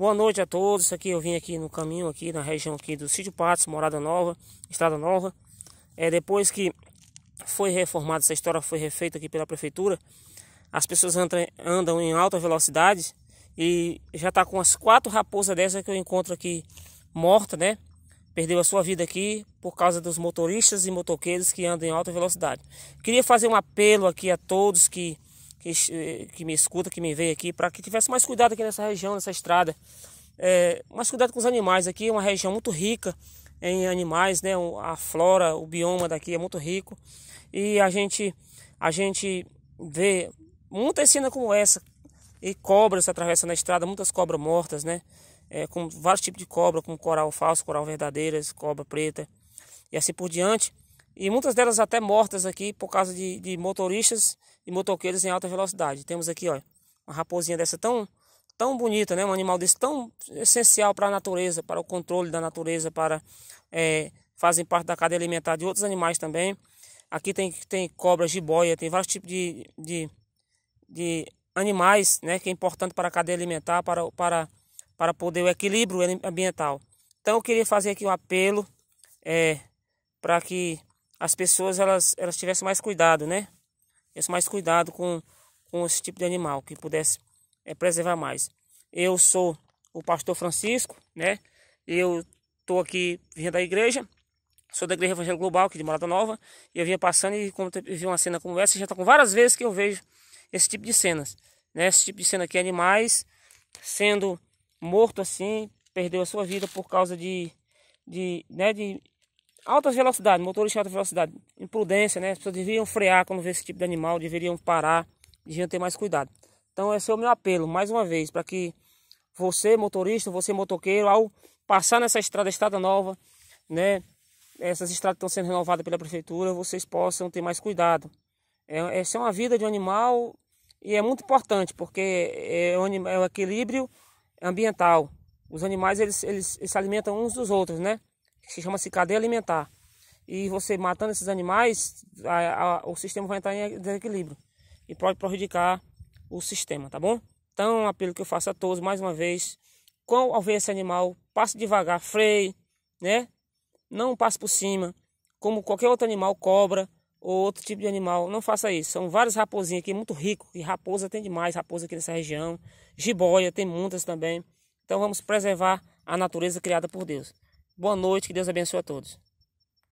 Boa noite a todos. Isso aqui eu vim aqui no caminho aqui na região aqui do Sítio Patos, Morada Nova, Estrada Nova. É depois que foi reformada essa história, foi refeita aqui pela prefeitura. As pessoas andam, andam em alta velocidade e já está com as quatro raposas dessa que eu encontro aqui morta, né? Perdeu a sua vida aqui por causa dos motoristas e motoqueiros que andam em alta velocidade. Queria fazer um apelo aqui a todos que que, eh, que me escuta, que me veio aqui, para que tivesse mais cuidado aqui nessa região, nessa estrada. É, mais cuidado com os animais. Aqui é uma região muito rica em animais, né? A flora, o bioma daqui é muito rico. E a gente, a gente vê muita cena como essa e cobras atravessando a estrada, muitas cobras mortas, né? É, com vários tipos de cobra, como coral falso, coral verdadeiras, cobra preta e assim por diante e muitas delas até mortas aqui por causa de, de motoristas e motoqueiros em alta velocidade. Temos aqui, olha, uma raposinha dessa tão tão bonita, né? Um animal desse tão essencial para a natureza, para o controle da natureza, para é, fazem parte da cadeia alimentar de outros animais também. Aqui tem tem cobra, jiboia, tem vários tipos de, de, de animais, né? Que é importante para a cadeia alimentar, para para para poder o equilíbrio ambiental. Então eu queria fazer aqui um apelo é, para que as pessoas elas, elas tivessem mais cuidado, né? Tivessem mais cuidado com, com esse tipo de animal, que pudesse é, preservar mais. Eu sou o pastor Francisco, né? Eu estou aqui vindo da igreja, sou da Igreja Evangelho Global, aqui de Morada Nova, e eu vinha passando e como vi uma cena como essa, já está com várias vezes que eu vejo esse tipo de cenas, né? Esse tipo de cena aqui, animais sendo morto assim, perdeu a sua vida por causa de, de, né, de Altas velocidades, motores de alta velocidade, imprudência, né? As pessoas deveriam frear quando vê esse tipo de animal, deveriam parar, deveriam ter mais cuidado. Então esse é o meu apelo, mais uma vez, para que você, motorista, você motoqueiro, ao passar nessa estrada, estrada nova, né? Essas estradas estão sendo renovadas pela prefeitura, vocês possam ter mais cuidado. É, essa é uma vida de um animal e é muito importante porque é o, é o equilíbrio ambiental. Os animais eles, eles, eles se alimentam uns dos outros, né? chama-se cadeia alimentar. E você matando esses animais, a, a, o sistema vai entrar em desequilíbrio e pode prejudicar o sistema, tá bom? Então, um apelo que eu faço a todos mais uma vez, qual ao ver esse animal, passe devagar, freie, né? Não passe por cima, como qualquer outro animal, cobra ou outro tipo de animal, não faça isso. São várias raposinhas aqui, muito rico, e raposa tem demais, raposa aqui nessa região, jiboia, tem muitas também. Então vamos preservar a natureza criada por Deus. Boa noite, que Deus abençoe a todos.